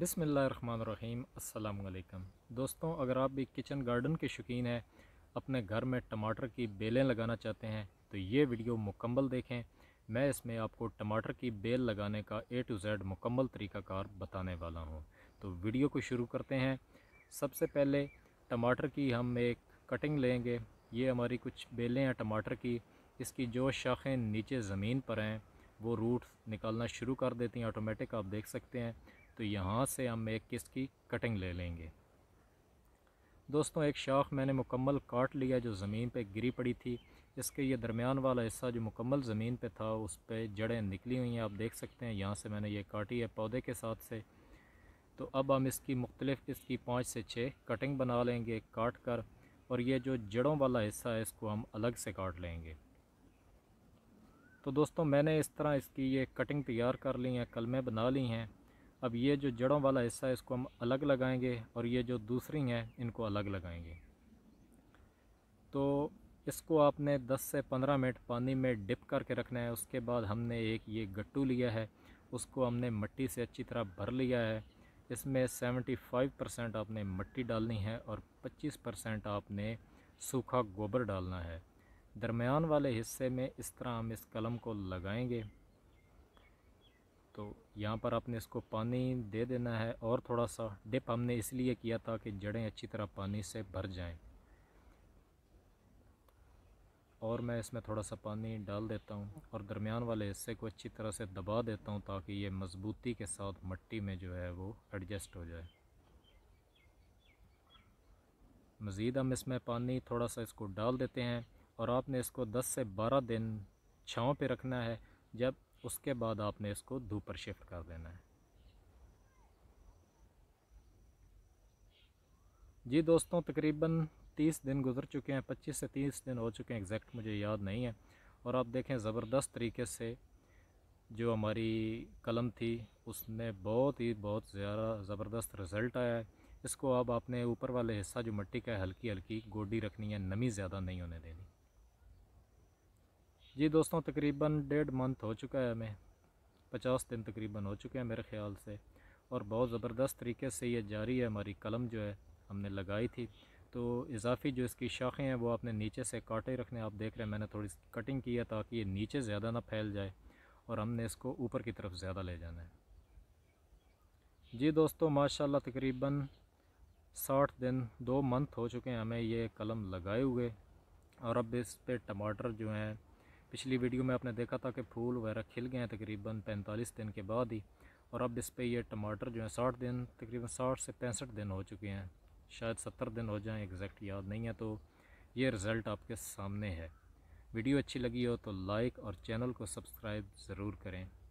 बसमीम् अल्लाम दोस्तों अगर आप भी किचन गार्डन के शौकीन हैं अपने घर में टमाटर की बेलें लगाना चाहते हैं तो ये वीडियो मुकम्मल देखें मैं इसमें आपको टमाटर की बेल लगाने का ए टू जेड मुकम्मल तरीक़ाकार बताने वाला हूँ तो वीडियो को शुरू करते हैं सबसे पहले टमाटर की हम एक कटिंग लेंगे ये हमारी कुछ बेलें हैं टमाटर की इसकी जो शाखें नीचे ज़मीन पर हैं वो रूट निकालना शुरू कर देती हैं ऑटोमेटिक आप देख सकते हैं तो यहाँ से हम एक किस्त की कटिंग ले लेंगे दोस्तों एक शाख मैंने मुकम्मल काट लिया जो ज़मीन पे गिरी पड़ी थी इसके ये दरमियान वाला हिस्सा जो मुकम्मल ज़मीन पे था उस पर जड़ें निकली हुई हैं आप देख सकते हैं यहाँ से मैंने ये काटी है पौधे के साथ से तो अब हम इसकी मुख्तलिफ़ इसकी पाँच से छः कटिंग बना लेंगे काट कर और ये जो जड़ों वाला हिस्सा है इसको हम अलग से काट लेंगे तो दोस्तों मैंने इस तरह इसकी ये कटिंग तैयार कर ली है कलमें बना ली हैं अब ये जो जड़ों वाला हिस्सा है इसको हम अलग लगाएंगे और ये जो दूसरी हैं इनको अलग लगाएंगे तो इसको आपने 10 से 15 मिनट पानी में डिप करके रखना है उसके बाद हमने एक ये गट्टू लिया है उसको हमने मिट्टी से अच्छी तरह भर लिया है इसमें 75 परसेंट आपने मिट्टी डालनी है और 25 परसेंट आपने सूखा गोबर डालना है दरमियान वाले हिस्से में इस तरह हम इस कलम को लगाएंगे तो यहाँ पर आपने इसको पानी दे देना है और थोड़ा सा डिप हमने इसलिए किया था कि जड़ें अच्छी तरह पानी से भर जाएं और मैं इसमें थोड़ा सा पानी डाल देता हूँ और दरमियान वाले हिस्से को अच्छी तरह से दबा देता हूँ ताकि ये मज़बूती के साथ मट्टी में जो है वो एडजस्ट हो जाए मज़ीद हम इसमें पानी थोड़ा सा इसको डाल देते हैं और आपने इसको 10 से 12 दिन छाँव पे रखना है जब उसके बाद आपने इसको धूप पर शिफ्ट कर देना है जी दोस्तों तकरीबन 30 दिन गुजर चुके हैं 25 से 30 दिन हो चुके हैं एग्जैक्ट मुझे याद नहीं है और आप देखें ज़बरदस्त तरीके से जो हमारी कलम थी उसने बहुत ही बहुत ज़्यादा ज़बरदस्त रिज़ल्ट आया है इसको अब आपने ऊपर वाले हिस्सा जो मिट्टी का है हल्की हल्की गोडी रखनी है नमी ज़्यादा नहीं होने देनी जी दोस्तों तकरीबन डेढ़ मंथ हो चुका है हमें पचास दिन तकरीबन हो चुके हैं मेरे ख्याल से और बहुत ज़बरदस्त तरीके से ये जारी है हमारी कलम जो है हमने लगाई थी तो इजाफी जो इसकी शाखें हैं वो आपने नीचे से काटे रखने आप देख रहे हैं मैंने थोड़ी कटिंग की है ताकि ये नीचे ज़्यादा ना फैल जाए और हमने इसको ऊपर की तरफ ज़्यादा ले जाना है जी दोस्तों माशा तकरीबन साठ दिन दो मंथ हो चुके हैं हमें ये कलम लगाए हुए और अब इस पर टमाटर जो हैं पिछली वीडियो में आपने देखा था कि फूल वगैरह खिल गए हैं तकरीबन पैंतालीस दिन के बाद ही और अब इस पर ये टमाटर जो है साठ दिन तकरीबन साठ से पैंसठ दिन हो चुके हैं शायद सत्तर दिन हो जाएं एग्जैक्ट याद नहीं है तो ये रिज़ल्ट आपके सामने है वीडियो अच्छी लगी हो तो लाइक और चैनल को सब्सक्राइब ज़रूर करें